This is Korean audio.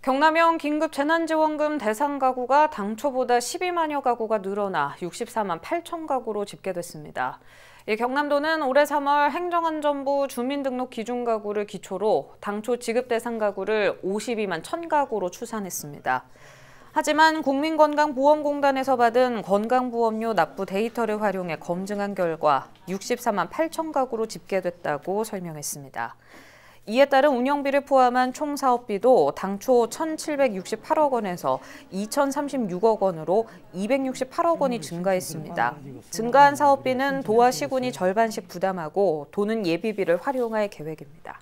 경남형 긴급 재난지원금 대상 가구가 당초보다 12만여 가구가 늘어나 64만 8천 가구로 집계됐습니다. 경남도는 올해 3월 행정안전부 주민등록 기준 가구를 기초로 당초 지급 대상 가구를 52만 1천 가구로 추산했습니다. 하지만 국민건강보험공단에서 받은 건강보험료 납부 데이터를 활용해 검증한 결과 64만 8천 가구로 집계됐다고 설명했습니다. 이에 따른 운영비를 포함한 총 사업비도 당초 1,768억 원에서 2,036억 원으로 268억 원이 증가했습니다. 증가한 사업비는 도와 시군이 절반씩 부담하고 도는 예비비를 활용할 계획입니다.